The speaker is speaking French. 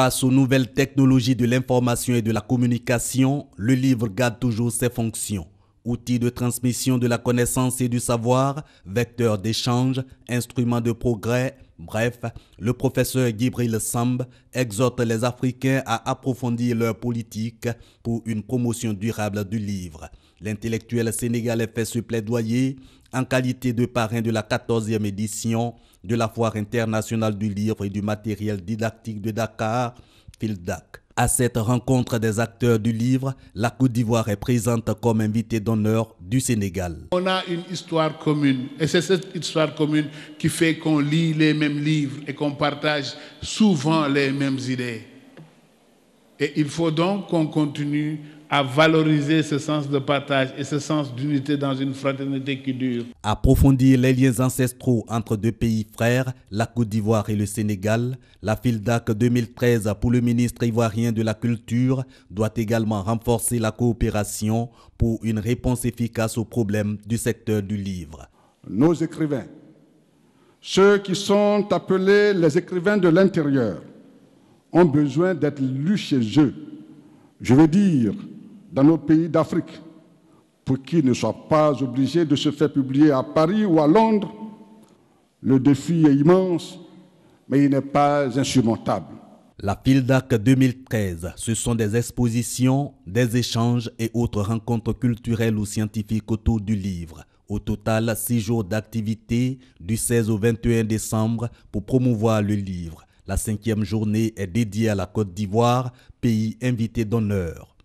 Face aux nouvelles technologies de l'information et de la communication, le livre garde toujours ses fonctions. Outil de transmission de la connaissance et du savoir, vecteur d'échange, instrument de progrès, Bref, le professeur Gibril Samb exhorte les Africains à approfondir leur politique pour une promotion durable du livre. L'intellectuel sénégalais fait ce plaidoyer en qualité de parrain de la 14e édition de la Foire internationale du livre et du matériel didactique de Dakar à cette rencontre des acteurs du livre, la Côte d'Ivoire est présente comme invité d'honneur du Sénégal. On a une histoire commune et c'est cette histoire commune qui fait qu'on lit les mêmes livres et qu'on partage souvent les mêmes idées. Et il faut donc qu'on continue à valoriser ce sens de partage et ce sens d'unité dans une fraternité qui dure. Approfondir les liens ancestraux entre deux pays frères, la Côte d'Ivoire et le Sénégal, la FILDAC 2013 pour le ministre ivoirien de la Culture doit également renforcer la coopération pour une réponse efficace aux problèmes du secteur du livre. Nos écrivains, ceux qui sont appelés les écrivains de l'intérieur, ont besoin d'être lus chez eux. Je veux dire dans nos pays d'Afrique pour qu'ils ne soient pas obligés de se faire publier à Paris ou à Londres. Le défi est immense, mais il n'est pas insurmontable. La Fildac 2013, ce sont des expositions, des échanges et autres rencontres culturelles ou scientifiques autour du livre. Au total, six jours d'activité du 16 au 21 décembre pour promouvoir le livre. La cinquième journée est dédiée à la Côte d'Ivoire, pays invité d'honneur.